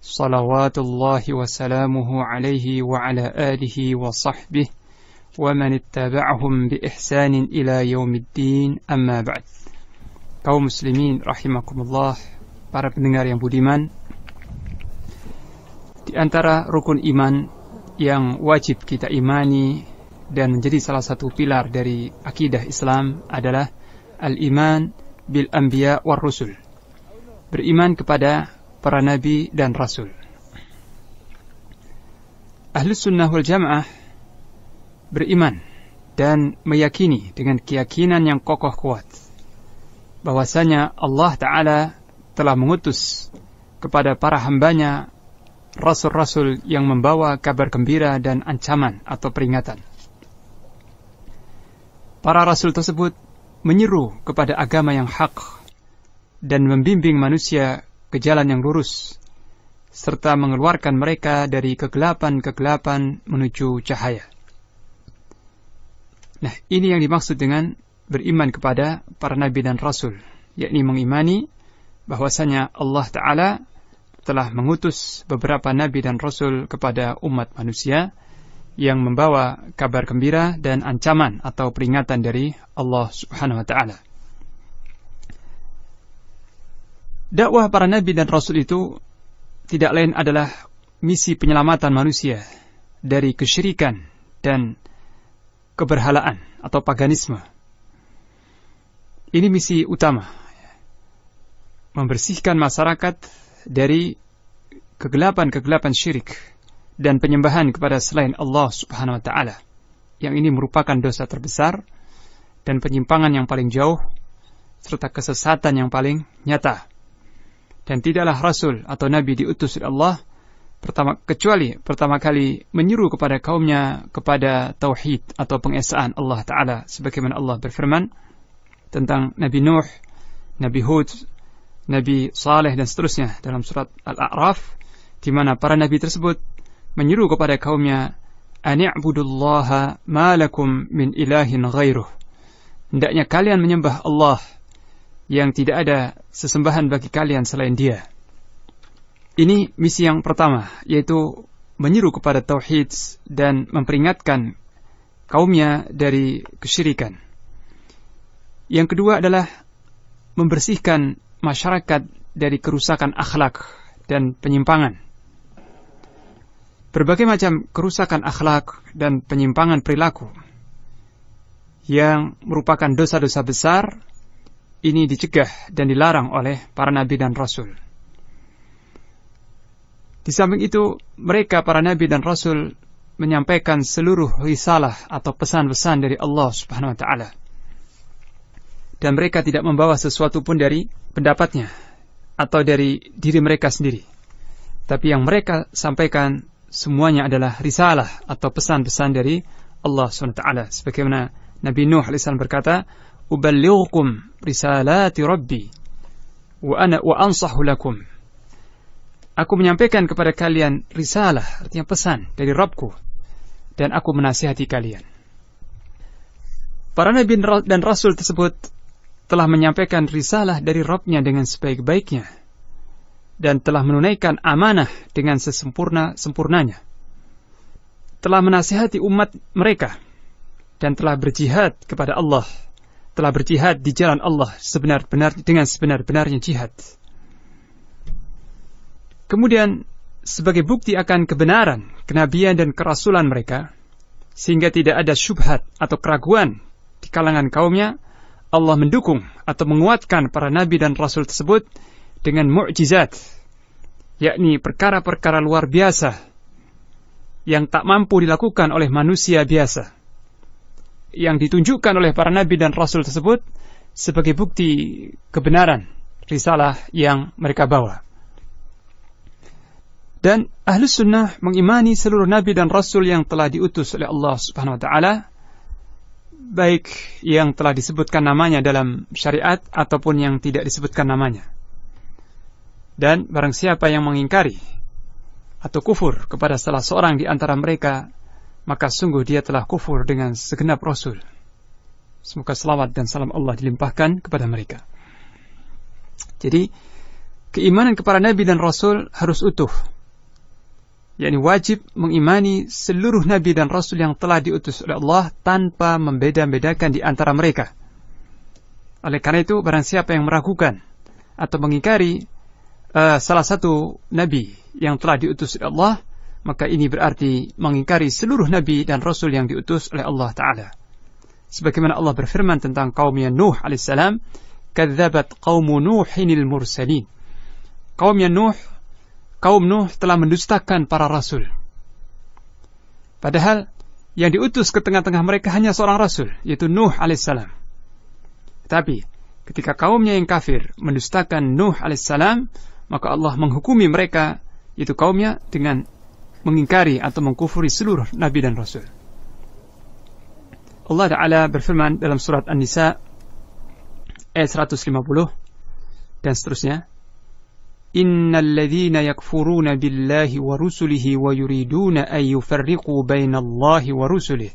صلوات الله وسلامه عليه وعلى آله وصحبه ومن اتبعهم بإحسان إلى يوم الدين أما بعد kaum muslimin rahimakumullah para pendengar yang budiman di antara rukun iman yang wajib kita imani dan menjadi salah satu pilar dari akidah Islam adalah al-iman bil anbiya war rusul beriman kepada para nabi dan rasul. Ahlus sunnah wal jamaah beriman dan meyakini dengan keyakinan yang kokoh kuat bahwasanya Allah Ta'ala telah mengutus kepada para hambanya rasul-rasul yang membawa kabar gembira dan ancaman atau peringatan. Para rasul tersebut menyeru kepada agama yang hak dan membimbing manusia ke jalan yang lurus, serta mengeluarkan mereka dari kegelapan-kegelapan menuju cahaya. Nah, ini yang dimaksud dengan beriman kepada para nabi dan rasul, yakni mengimani bahwasanya Allah Ta'ala telah mengutus beberapa nabi dan rasul kepada umat manusia yang membawa kabar gembira dan ancaman atau peringatan dari Allah Subhanahu wa taala. Dakwah para nabi dan rasul itu tidak lain adalah misi penyelamatan manusia dari kesyirikan dan keberhalaan atau paganisme. Ini misi utama. Membersihkan masyarakat dari kegelapan-kegelapan syirik dan penyembahan kepada selain Allah Subhanahu wa taala. Yang ini merupakan dosa terbesar dan penyimpangan yang paling jauh serta kesesatan yang paling nyata dan tidaklah rasul atau nabi diutus oleh Allah pertama kecuali pertama kali menyuruh kepada kaumnya kepada tauhid atau pengesaan Allah taala sebagaimana Allah berfirman tentang Nabi Nuh, Nabi Hud, Nabi Saleh dan seterusnya dalam surat Al-A'raf di mana para nabi tersebut menyeru kepada kaumnya ani'budullaha ma lakum min ilahin ghairuh hendaknya kalian menyembah Allah yang tidak ada sesembahan bagi kalian selain dia. Ini misi yang pertama, yaitu menyeru kepada tauhid dan memperingatkan kaumnya dari kesyirikan. Yang kedua adalah membersihkan masyarakat dari kerusakan akhlak dan penyimpangan. Berbagai macam kerusakan akhlak dan penyimpangan perilaku yang merupakan dosa-dosa besar ini dicegah dan dilarang oleh para nabi dan rasul. Di samping itu, mereka para nabi dan rasul menyampaikan seluruh risalah atau pesan-pesan dari Allah Subhanahu wa taala. Dan mereka tidak membawa sesuatu pun dari pendapatnya atau dari diri mereka sendiri. Tapi yang mereka sampaikan semuanya adalah risalah atau pesan-pesan dari Allah Subhanahu wa taala. Sebagaimana Nabi Nuh alaihi berkata, "Uballighukum risalati Rabbi wa ana wa ansahu lakum. Aku menyampaikan kepada kalian risalah, artinya pesan dari Rabbku dan aku menasihati kalian. Para nabi dan rasul tersebut telah menyampaikan risalah dari Rabbnya dengan sebaik-baiknya dan telah menunaikan amanah dengan sesempurna-sempurnanya. Telah menasihati umat mereka dan telah berjihad kepada Allah telah berjihad di jalan Allah sebenar-benar dengan sebenar-benarnya jihad. Kemudian sebagai bukti akan kebenaran, kenabian dan kerasulan mereka, sehingga tidak ada syubhat atau keraguan di kalangan kaumnya, Allah mendukung atau menguatkan para nabi dan rasul tersebut dengan mukjizat, yakni perkara-perkara luar biasa yang tak mampu dilakukan oleh manusia biasa yang ditunjukkan oleh para nabi dan rasul tersebut sebagai bukti kebenaran risalah yang mereka bawa. Dan ahlu sunnah mengimani seluruh nabi dan rasul yang telah diutus oleh Allah subhanahu wa ta'ala, baik yang telah disebutkan namanya dalam syariat ataupun yang tidak disebutkan namanya. Dan barang siapa yang mengingkari atau kufur kepada salah seorang di antara mereka, maka sungguh dia telah kufur dengan segenap rasul. Semoga selawat dan salam Allah dilimpahkan kepada mereka. Jadi, keimanan kepada nabi dan rasul harus utuh. yakni wajib mengimani seluruh nabi dan rasul yang telah diutus oleh Allah tanpa membeda-bedakan di antara mereka. Oleh karena itu, barang siapa yang meragukan atau mengingkari uh, salah satu nabi yang telah diutus oleh Allah, maka ini berarti mengingkari seluruh nabi dan rasul yang diutus oleh Allah Ta'ala. Sebagaimana Allah berfirman tentang kaumnya Nuh alaihissalam, "Kadzabat qaumu Nuhinil mursalin." Kaumnya Nuh, kaum Nuh telah mendustakan para rasul. Padahal yang diutus ke tengah-tengah mereka hanya seorang rasul, yaitu Nuh alaihissalam. Tapi ketika kaumnya yang kafir mendustakan Nuh alaihissalam, maka Allah menghukumi mereka, yaitu kaumnya dengan mengingkari atau mengkufuri seluruh nabi dan rasul. Allah Ta'ala berfirman dalam surat An-Nisa ayat 150 dan seterusnya إن الذين يكفرون بالله ورسله ويريدون أن يفرقوا بين الله ورسله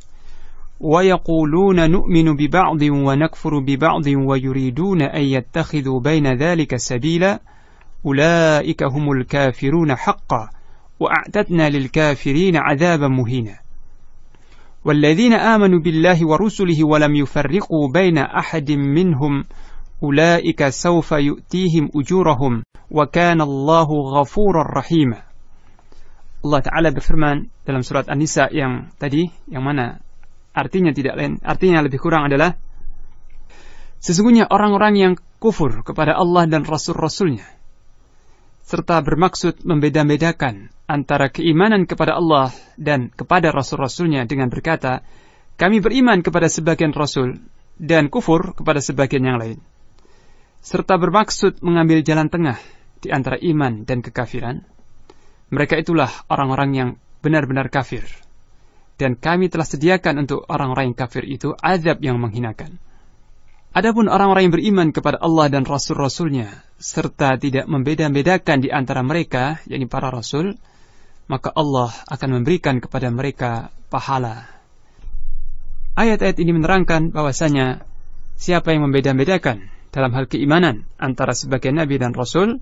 ويقولون نؤمن ببعض ونكفر ببعض ويريدون أن يتخذوا بين ذلك سبيلا أولئك هم الكافرون حقا وأعتدنا للكافرين عذابا مهينا والذين آمنوا بالله ورسله ولم يفرقوا بين أحد منهم أولئك سوف يؤتيهم أجورهم وكان الله غفورا رحيما Allah Ta'ala berfirman dalam surat An-Nisa yang tadi, yang mana artinya tidak lain, artinya lebih kurang adalah Sesungguhnya orang-orang yang kufur kepada Allah dan Rasul-Rasulnya serta bermaksud membeda-bedakan antara keimanan kepada Allah dan kepada rasul-rasulnya dengan berkata, kami beriman kepada sebagian rasul dan kufur kepada sebagian yang lain. Serta bermaksud mengambil jalan tengah di antara iman dan kekafiran. Mereka itulah orang-orang yang benar-benar kafir. Dan kami telah sediakan untuk orang-orang yang kafir itu azab yang menghinakan. Adapun orang-orang yang beriman kepada Allah dan rasul-rasulnya serta tidak membeda-bedakan di antara mereka, yakni para rasul, maka Allah akan memberikan kepada mereka pahala. Ayat-ayat ini menerangkan bahwasanya siapa yang membeda-bedakan dalam hal keimanan antara sebagian nabi dan rasul,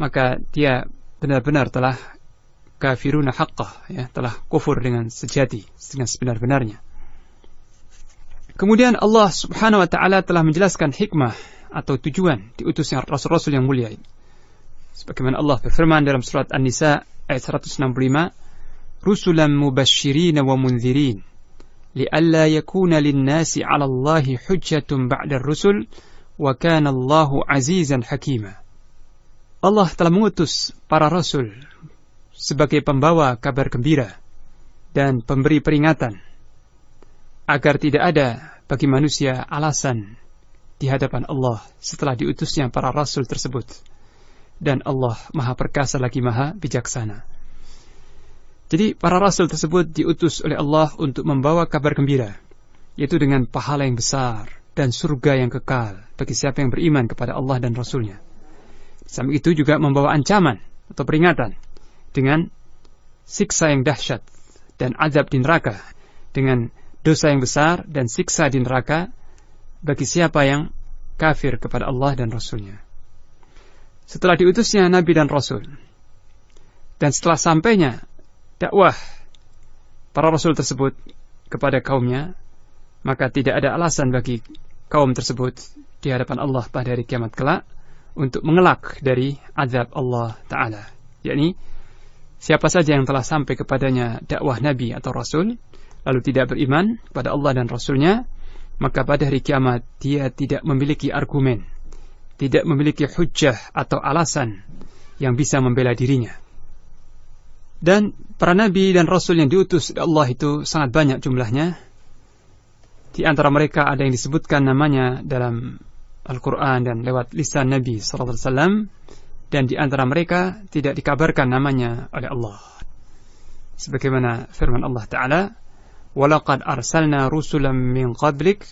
maka dia benar-benar telah kafiruna haqqah, ya, telah kufur dengan sejati, dengan sebenar-benarnya. Kemudian Allah Subhanahu wa taala telah menjelaskan hikmah atau tujuan diutusnya rasul-rasul yang mulia ini. Sebagaimana Allah berfirman dalam surat An-Nisa ayat 165, "Rusulan mubasysyirin wa munzirin li'alla yakuna lin-nasi 'ala Allahi hujjatun ba'da ar-rusul wa kana Allahu 'azizan hakima." Allah telah mengutus para rasul sebagai pembawa kabar gembira dan pemberi peringatan agar tidak ada bagi manusia alasan di hadapan Allah setelah diutusnya para rasul tersebut. Dan Allah Maha Perkasa lagi Maha Bijaksana. Jadi para rasul tersebut diutus oleh Allah untuk membawa kabar gembira, yaitu dengan pahala yang besar dan surga yang kekal bagi siapa yang beriman kepada Allah dan Rasulnya. Sambil itu juga membawa ancaman atau peringatan dengan siksa yang dahsyat dan azab di neraka dengan dosa yang besar dan siksa di neraka bagi siapa yang kafir kepada Allah dan Rasulnya. Setelah diutusnya Nabi dan Rasul, dan setelah sampainya dakwah para Rasul tersebut kepada kaumnya, maka tidak ada alasan bagi kaum tersebut di hadapan Allah pada hari kiamat kelak untuk mengelak dari azab Allah Ta'ala. Yakni, siapa saja yang telah sampai kepadanya dakwah Nabi atau Rasul, lalu tidak beriman pada Allah dan Rasulnya, maka pada hari kiamat dia tidak memiliki argumen, tidak memiliki hujah atau alasan yang bisa membela dirinya. Dan para nabi dan rasul yang diutus oleh Allah itu sangat banyak jumlahnya. Di antara mereka ada yang disebutkan namanya dalam Al-Quran dan lewat lisan Nabi SAW. Dan di antara mereka tidak dikabarkan namanya oleh Allah. Sebagaimana firman Allah Ta'ala, ولقد أرسلنا رسلا من قبلك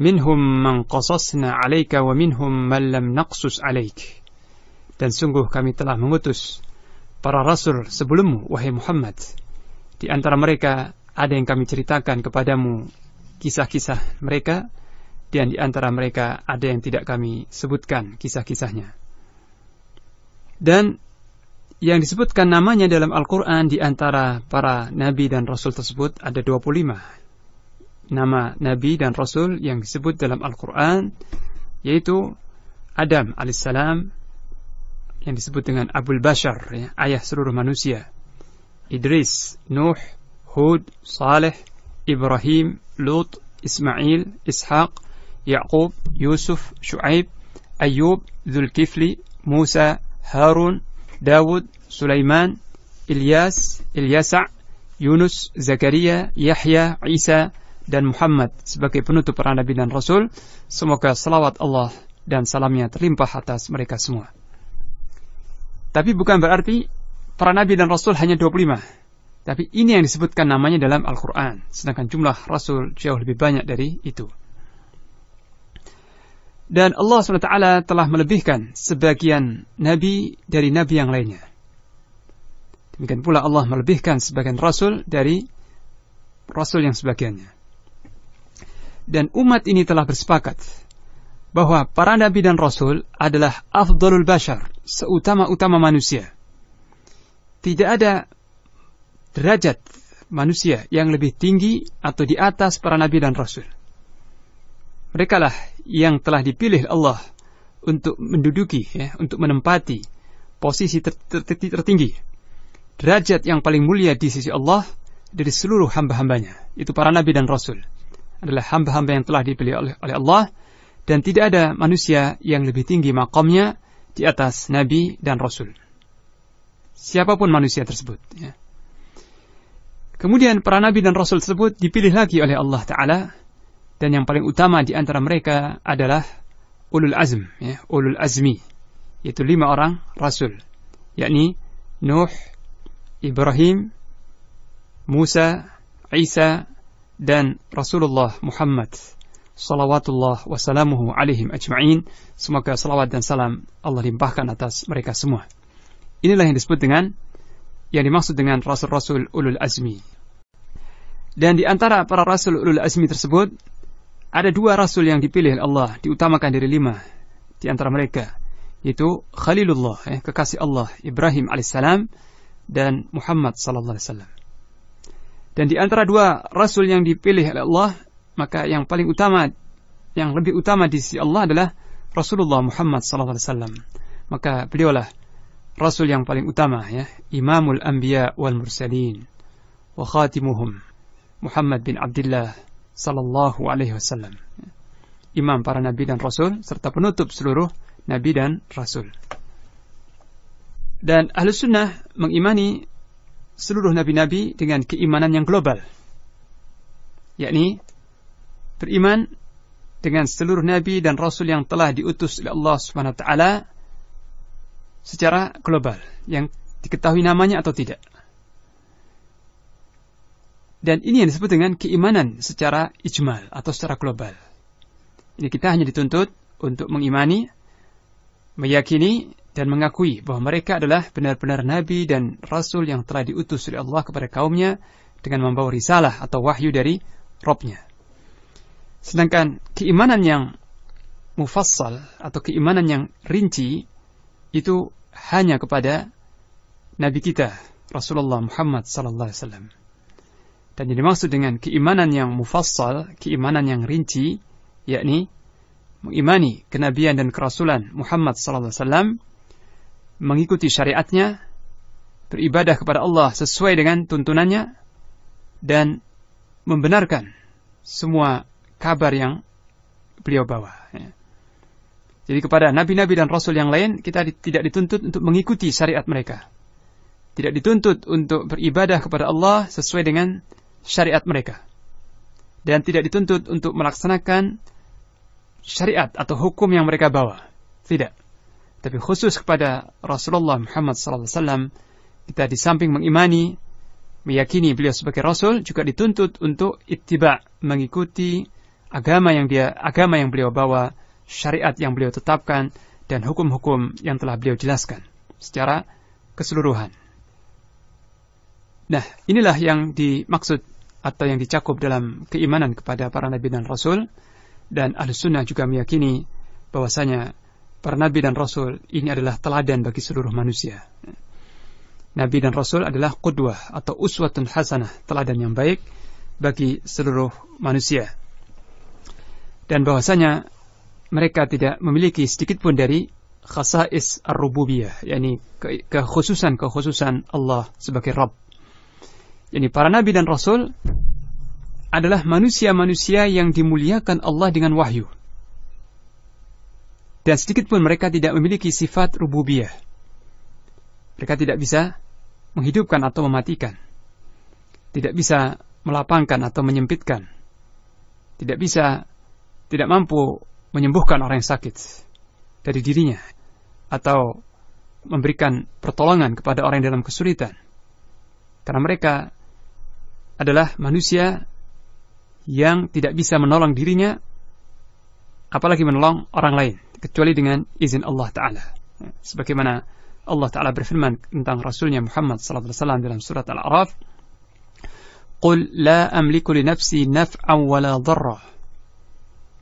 منهم من قصصنا عليك ومنهم من لم نقصص عليك Dan sungguh kami telah mengutus para rasul sebelummu, wahai Muhammad. Di antara mereka ada yang kami ceritakan kepadamu kisah-kisah mereka, dan di antara mereka ada yang tidak kami sebutkan kisah-kisahnya. Dan yang disebutkan namanya dalam Al-Quran di antara para nabi dan rasul tersebut ada 25 nama nabi dan rasul yang disebut dalam Al-Quran yaitu Adam alaihissalam yang disebut dengan Abul Bashar ya, ayah seluruh manusia Idris, Nuh, Hud, Saleh, Ibrahim, Lut, Ismail, Ishaq, Yaqub, Yusuf, Shu'aib, Ayub, Zulkifli, Musa, Harun, Dawud, Sulaiman, Ilyas, Ilyasa, Yunus, Zakaria, Yahya, Isa, dan Muhammad sebagai penutup para nabi dan rasul. Semoga salawat Allah dan salamnya terlimpah atas mereka semua. Tapi bukan berarti para nabi dan rasul hanya 25. Tapi ini yang disebutkan namanya dalam Al-Quran. Sedangkan jumlah rasul jauh lebih banyak dari itu. Dan Allah SWT telah melebihkan sebagian nabi dari nabi yang lainnya. Demikian pula Allah melebihkan sebagian rasul dari rasul yang sebagiannya. Dan umat ini telah bersepakat bahwa para nabi dan rasul adalah afdalul bashar, seutama-utama manusia. Tidak ada derajat manusia yang lebih tinggi atau di atas para nabi dan rasul mereka lah yang telah dipilih Allah untuk menduduki, ya, untuk menempati posisi ter ter ter tertinggi, derajat yang paling mulia di sisi Allah dari seluruh hamba-hambanya, itu para nabi dan rasul, adalah hamba-hamba yang telah dipilih oleh, Allah dan tidak ada manusia yang lebih tinggi makomnya di atas nabi dan rasul. Siapapun manusia tersebut. Ya. Kemudian para nabi dan rasul tersebut dipilih lagi oleh Allah Taala dan yang paling utama di antara mereka adalah ulul azm ya, ulul azmi yaitu lima orang rasul yakni Nuh, Ibrahim, Musa, Isa dan Rasulullah Muhammad salawatullah wassalamuhu alaihim ajma'in semoga salawat dan salam Allah limpahkan atas mereka semua inilah yang disebut dengan yang dimaksud dengan rasul-rasul ulul azmi dan di antara para rasul ulul azmi tersebut ada dua rasul yang dipilih Allah, diutamakan dari lima di antara mereka, yaitu Khalilullah, eh, kekasih Allah, Ibrahim alaihissalam dan Muhammad sallallahu alaihi wasallam. Dan di antara dua rasul yang dipilih oleh Allah, maka yang paling utama yang lebih utama di sisi Allah adalah Rasulullah Muhammad sallallahu alaihi wasallam. Maka beliaulah rasul yang paling utama ya, Imamul Anbiya wal Mursalin wa khatimuhum Muhammad bin Abdullah Sallallahu Alaihi Wasallam. Imam para nabi dan rasul, serta penutup seluruh nabi dan rasul. Dan ahlu sunnah mengimani seluruh nabi-nabi dengan keimanan yang global. Yakni, beriman dengan seluruh nabi dan rasul yang telah diutus oleh Allah Subhanahu wa taala secara global yang diketahui namanya atau tidak. Dan ini yang disebut dengan keimanan secara ijmal atau secara global. Ini kita hanya dituntut untuk mengimani, meyakini, dan mengakui bahwa mereka adalah benar-benar nabi dan rasul yang telah diutus oleh Allah kepada kaumnya dengan membawa risalah atau wahyu dari Robnya. Sedangkan keimanan yang mufassal atau keimanan yang rinci itu hanya kepada Nabi kita Rasulullah Muhammad sallallahu alaihi wasallam. Dan jadi dimaksud dengan keimanan yang mufassal, keimanan yang rinci, yakni mengimani kenabian dan kerasulan Muhammad sallallahu alaihi mengikuti syariatnya, beribadah kepada Allah sesuai dengan tuntunannya dan membenarkan semua kabar yang beliau bawa. Ya. Jadi kepada nabi-nabi dan rasul yang lain kita tidak dituntut untuk mengikuti syariat mereka. Tidak dituntut untuk beribadah kepada Allah sesuai dengan syariat mereka dan tidak dituntut untuk melaksanakan syariat atau hukum yang mereka bawa. Tidak. Tapi khusus kepada Rasulullah Muhammad SAW, kita di samping mengimani, meyakini beliau sebagai Rasul, juga dituntut untuk ittiba, mengikuti agama yang dia agama yang beliau bawa, syariat yang beliau tetapkan, dan hukum-hukum yang telah beliau jelaskan secara keseluruhan. Nah, inilah yang dimaksud atau yang dicakup dalam keimanan kepada para nabi dan rasul dan al-sunnah juga meyakini bahwasanya para nabi dan rasul ini adalah teladan bagi seluruh manusia. Nabi dan rasul adalah qudwah atau uswatun hasanah, teladan yang baik bagi seluruh manusia. Dan bahwasanya mereka tidak memiliki sedikit pun dari khasais ar-rububiyah, yakni kekhususan-kekhususan Allah sebagai Rabb. Jadi para nabi dan rasul adalah manusia-manusia yang dimuliakan Allah dengan wahyu. Dan sedikit pun mereka tidak memiliki sifat rububiyah. Mereka tidak bisa menghidupkan atau mematikan. Tidak bisa melapangkan atau menyempitkan. Tidak bisa, tidak mampu menyembuhkan orang yang sakit dari dirinya. Atau memberikan pertolongan kepada orang yang dalam kesulitan. Karena mereka adalah manusia yang tidak bisa menolong dirinya, apalagi menolong orang lain, kecuali dengan izin Allah Ta'ala. Sebagaimana Allah Ta'ala berfirman tentang Rasulnya Muhammad SAW dalam surat Al-A'raf, قُلْ لَا أَمْلِكُ لِنَفْسِي نَفْعًا وَلَا ضَرًّا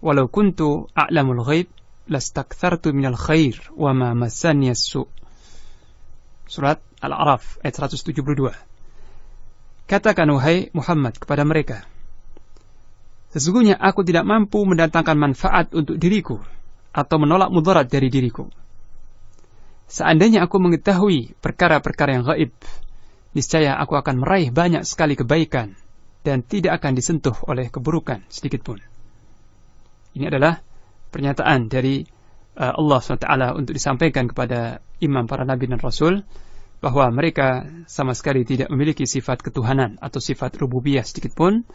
وَلَوْ كُنْتُ أَعْلَمُ الْغَيْبِ لَاسْتَكْثَرْتُ مِنَ الْخَيْرِ وَمَا مَسَّنِيَ السُّءُ Surat Al-A'raf ayat 172 Katakan wahai Muhammad kepada mereka, Sesungguhnya aku tidak mampu mendatangkan manfaat untuk diriku atau menolak mudarat dari diriku. Seandainya aku mengetahui perkara-perkara yang gaib, niscaya aku akan meraih banyak sekali kebaikan dan tidak akan disentuh oleh keburukan sedikitpun. Ini adalah pernyataan dari uh, Allah SWT untuk disampaikan kepada imam para nabi dan rasul bahwa mereka sama sekali tidak memiliki sifat ketuhanan atau sifat rububiyah sedikit pun,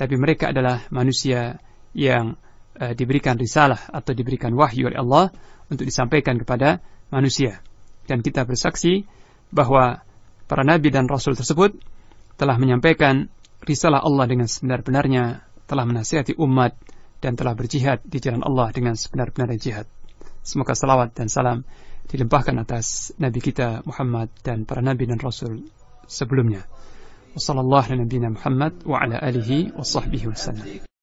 tapi mereka adalah manusia yang uh, diberikan risalah atau diberikan wahyu oleh Allah untuk disampaikan kepada manusia. Dan kita bersaksi bahwa para nabi dan rasul tersebut telah menyampaikan risalah Allah dengan sebenar-benarnya, telah menasihati umat dan telah berjihad di jalan Allah dengan sebenar-benarnya jihad. Semoga salawat dan salam dilimpahkan atas Nabi kita Muhammad dan para Nabi dan Rasul sebelumnya. Wassalamualaikum warahmatullahi wabarakatuh.